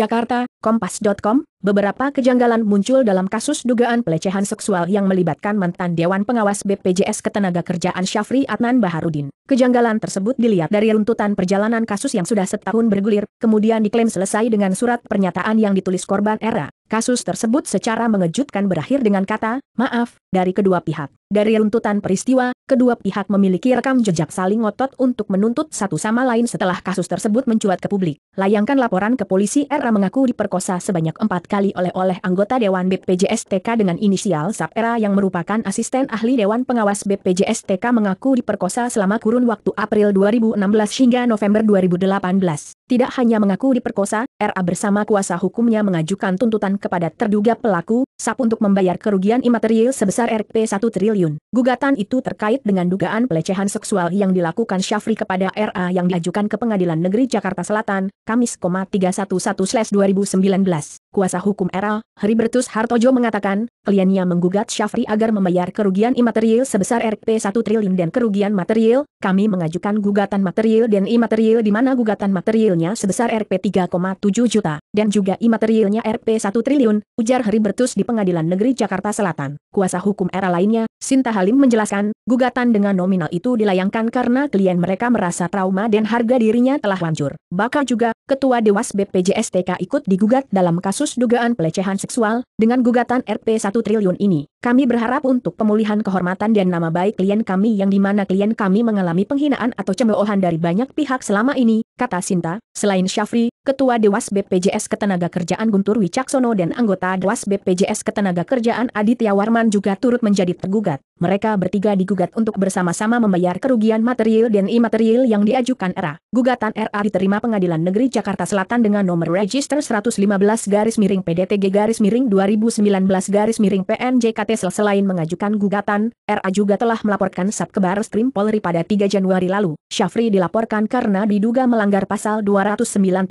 Jakarta, Kompas.com, beberapa kejanggalan muncul dalam kasus dugaan pelecehan seksual yang melibatkan mantan Dewan Pengawas BPJS Ketenagakerjaan Syafri Adnan Baharudin. Kejanggalan tersebut dilihat dari runtutan perjalanan kasus yang sudah setahun bergulir, kemudian diklaim selesai dengan surat pernyataan yang ditulis korban era. Kasus tersebut secara mengejutkan berakhir dengan kata, maaf, dari kedua pihak. Dari runtutan peristiwa, kedua pihak memiliki rekam jejak saling otot untuk menuntut satu sama lain setelah kasus tersebut mencuat ke publik. Layangkan laporan ke polisi Era mengaku diperkosa sebanyak empat kali oleh-oleh anggota Dewan BPJS TK dengan inisial Sap Era yang merupakan asisten ahli Dewan Pengawas BPJS TK mengaku diperkosa selama kurun waktu April 2016 hingga November 2018. Tidak hanya mengaku diperkosa, RA bersama kuasa hukumnya mengajukan tuntutan kepada terduga pelaku, Sap untuk membayar kerugian imaterial sebesar sebesar Rp1 triliun. Gugatan itu terkait dengan dugaan pelecehan seksual yang dilakukan Syafri kepada RA yang diajukan ke Pengadilan Negeri Jakarta Selatan, Kamis, 311-2019. Kuasa hukum RA, Heribertus Hartojo mengatakan, kliennya menggugat Syafri agar membayar kerugian imaterial sebesar Rp1 triliun dan kerugian material, kami mengajukan gugatan material dan imaterial di mana gugatan materialnya sebesar Rp3,7 juta, dan juga imaterialnya Rp1 triliun, ujar Heribertus di Pengadilan Negeri Jakarta Selatan. Kuasa hukum hukum era lainnya, Sinta Halim menjelaskan, gugatan dengan nominal itu dilayangkan karena klien mereka merasa trauma dan harga dirinya telah hancur. Bahkan juga, Ketua Dewas TK ikut digugat dalam kasus dugaan pelecehan seksual, dengan gugatan Rp 1 triliun ini. Kami berharap untuk pemulihan kehormatan dan nama baik klien kami yang dimana klien kami mengalami penghinaan atau cemoohan dari banyak pihak selama ini, kata Sinta. Selain Syafri, Ketua Dewas BPJS Ketenagakerjaan Guntur Wicaksono dan anggota Dewas BPJS Ketenagakerjaan Aditya Warman juga turut menjadi tergugat mereka bertiga digugat untuk bersama-sama membayar kerugian material dan imaterial yang diajukan ERA. Gugatan RA diterima Pengadilan Negeri Jakarta Selatan dengan nomor register 115 garis miring PDTG garis miring 2019 garis miring PNJKT selain mengajukan gugatan, RA juga telah melaporkan Sab ke Baris Krim Polri pada 3 Januari lalu. Syafri dilaporkan karena diduga melanggar pasal 294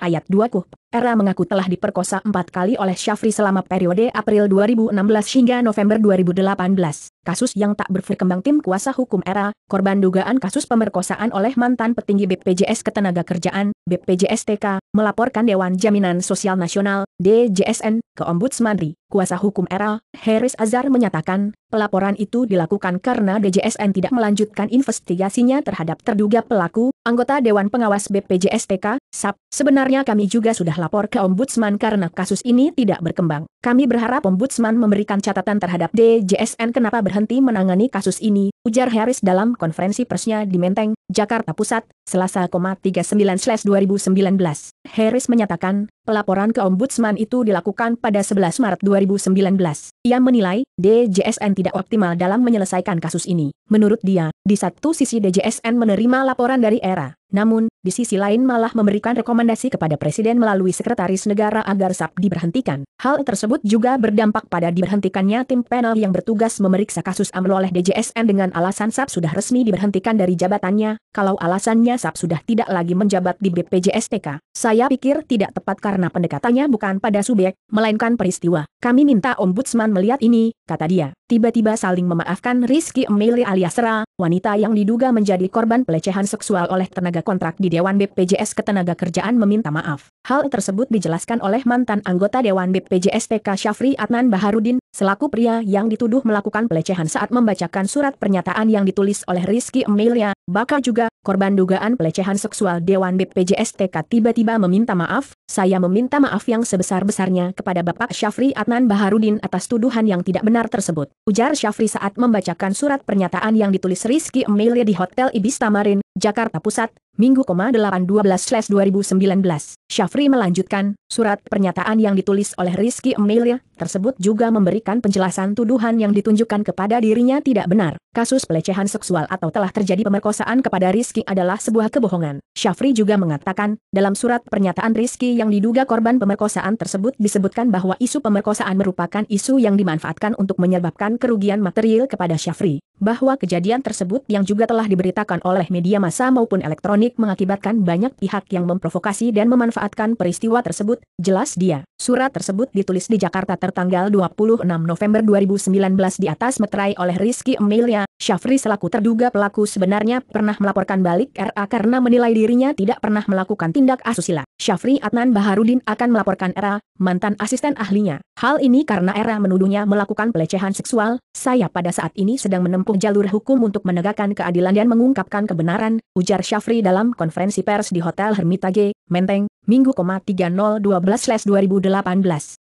ayat 2 KUHP. Era mengaku telah diperkosa empat kali oleh Syafri selama periode April 2016 hingga November 2018 kasus yang tak berkembang tim kuasa hukum era, korban dugaan kasus pemerkosaan oleh mantan petinggi BPJS Ketenagakerjaan, BPJS TK, melaporkan Dewan Jaminan Sosial Nasional, DJSN, ke Ombudsman RI. Kuasa hukum Era, Harris Azhar menyatakan, pelaporan itu dilakukan karena DJSN tidak melanjutkan investigasinya terhadap terduga pelaku, anggota Dewan Pengawas BPJS TK SAP. Sebenarnya kami juga sudah lapor ke Ombudsman karena kasus ini tidak berkembang. Kami berharap Ombudsman memberikan catatan terhadap DJSN kenapa berhenti menangani kasus ini, ujar Harris dalam konferensi persnya di Menteng, Jakarta Pusat, Selasa, 39/2019. Harris menyatakan, pelaporan ke Ombudsman itu dilakukan pada 11 Maret 2019. Ia menilai, DJSN tidak optimal dalam menyelesaikan kasus ini. Menurut dia, di satu sisi DJSN menerima laporan dari era namun, di sisi lain malah memberikan rekomendasi kepada Presiden melalui Sekretaris Negara agar SAP diberhentikan. Hal tersebut juga berdampak pada diberhentikannya tim panel yang bertugas memeriksa kasus AMLO oleh DJSN dengan alasan SAP sudah resmi diberhentikan dari jabatannya, kalau alasannya SAP sudah tidak lagi menjabat di BPJSTK. Saya pikir tidak tepat karena pendekatannya bukan pada subjek, melainkan peristiwa. Kami minta Ombudsman melihat ini, kata dia tiba-tiba saling memaafkan Rizky Emily alias Ra, wanita yang diduga menjadi korban pelecehan seksual oleh tenaga kontrak di Dewan BPJS Ketenaga Kerjaan meminta maaf. Hal tersebut dijelaskan oleh mantan anggota Dewan BPJS TK Syafri Adnan Baharudin, selaku pria yang dituduh melakukan pelecehan saat membacakan surat pernyataan yang ditulis oleh Rizky Emilia, bakal juga, korban dugaan pelecehan seksual Dewan BPJS TK tiba-tiba meminta maaf, saya meminta maaf yang sebesar-besarnya kepada Bapak Syafri Adnan Baharudin atas tuduhan yang tidak benar tersebut ujar Syafri saat membacakan surat pernyataan yang ditulis Rizky Emilia di Hotel Ibis Tamarin, Jakarta Pusat, Minggu 8-12-2019, Syafri melanjutkan, surat pernyataan yang ditulis oleh Rizky Emilia tersebut juga memberikan penjelasan tuduhan yang ditunjukkan kepada dirinya tidak benar. Kasus pelecehan seksual atau telah terjadi pemerkosaan kepada Rizky adalah sebuah kebohongan. Syafri juga mengatakan, dalam surat pernyataan Rizky yang diduga korban pemerkosaan tersebut disebutkan bahwa isu pemerkosaan merupakan isu yang dimanfaatkan untuk menyebabkan kerugian material kepada Syafri bahwa kejadian tersebut yang juga telah diberitakan oleh media massa maupun elektronik mengakibatkan banyak pihak yang memprovokasi dan memanfaatkan peristiwa tersebut, jelas dia. Surat tersebut ditulis di Jakarta tertanggal 26 November 2019 di atas meterai oleh Rizky Emilia, Syafri selaku terduga pelaku sebenarnya pernah melaporkan balik RA karena menilai dirinya tidak pernah melakukan tindak asusila. Syafri Adnan Baharudin akan melaporkan RA, mantan asisten ahlinya. Hal ini karena era menuduhnya melakukan pelecehan seksual, saya pada saat ini sedang menempuh jalur hukum untuk menegakkan keadilan dan mengungkapkan kebenaran, ujar Syafri dalam konferensi pers di Hotel Hermitage, Menteng, Minggu 3012/2018.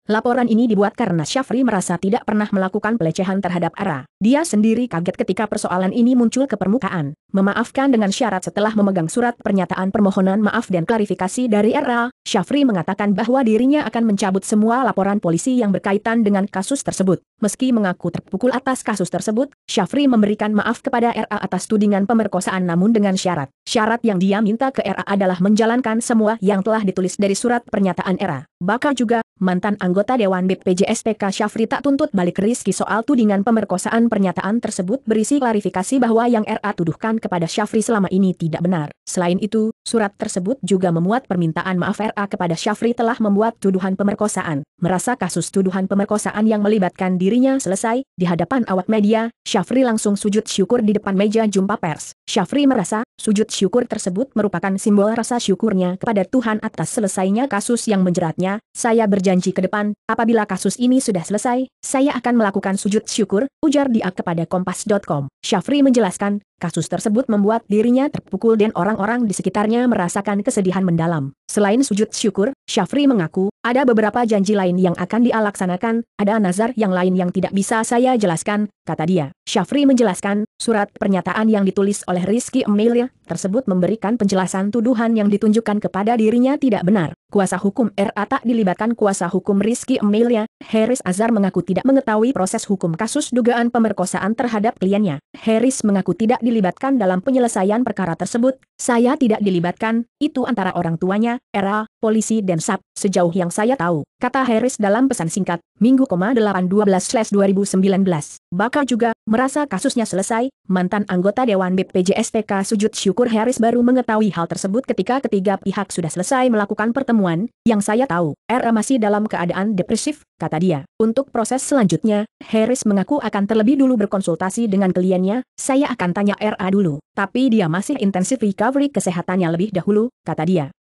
Laporan ini dibuat karena Syafri merasa tidak pernah melakukan pelecehan terhadap Ara. Dia sendiri kaget ketika persoalan ini muncul ke permukaan. Memaafkan dengan syarat setelah memegang surat pernyataan permohonan maaf dan klarifikasi dari Ara, Syafri mengatakan bahwa dirinya akan mencabut semua laporan polisi yang berkaitan dengan kasus tersebut. Meski mengaku terpukul atas kasus tersebut, Syafri memberikan maaf kepada RA atas tudingan pemerkosaan namun dengan syarat Syarat yang dia minta ke ERA adalah menjalankan semua yang telah ditulis dari surat pernyataan ERA. Bakal juga, mantan anggota Dewan BPJSPK Syafri tak tuntut balik Rizky soal tudingan pemerkosaan pernyataan tersebut berisi klarifikasi bahwa yang RA tuduhkan kepada Syafri selama ini tidak benar. Selain itu, surat tersebut juga memuat permintaan maaf RA kepada Syafri telah membuat tuduhan pemerkosaan. Merasa kasus tuduhan pemerkosaan yang melibatkan dirinya selesai, di hadapan awak media, Syafri langsung sujud syukur di depan meja jumpa pers. Syafri merasa, sujud syukur tersebut merupakan simbol rasa syukurnya kepada Tuhan atas selesainya kasus yang menjeratnya saya berjanji ke depan, apabila kasus ini sudah selesai, saya akan melakukan sujud syukur, ujar dia kepada kompas.com. Syafri menjelaskan, Kasus tersebut membuat dirinya terpukul dan orang-orang di sekitarnya merasakan kesedihan mendalam. Selain sujud syukur, Syafri mengaku, ada beberapa janji lain yang akan dialaksanakan, ada nazar yang lain yang tidak bisa saya jelaskan, kata dia. Syafri menjelaskan, surat pernyataan yang ditulis oleh Rizky Emilia tersebut memberikan penjelasan tuduhan yang ditunjukkan kepada dirinya tidak benar. Kuasa hukum RA tak dilibatkan kuasa hukum Rizky Emilia, Harris Azhar mengaku tidak mengetahui proses hukum kasus dugaan pemerkosaan terhadap kliennya. Harris mengaku tidak dilibatkan dalam penyelesaian perkara tersebut, saya tidak dilibatkan, itu antara orang tuanya, era, polisi dan sap, sejauh yang saya tahu, kata Harris dalam pesan singkat, Minggu 812-2019. Bakar juga, Merasa kasusnya selesai, mantan anggota Dewan BPJSPK sujud syukur Harris baru mengetahui hal tersebut ketika ketiga pihak sudah selesai melakukan pertemuan, yang saya tahu, RA masih dalam keadaan depresif, kata dia. Untuk proses selanjutnya, Harris mengaku akan terlebih dulu berkonsultasi dengan kliennya, saya akan tanya RA dulu, tapi dia masih intensif recovery kesehatannya lebih dahulu, kata dia.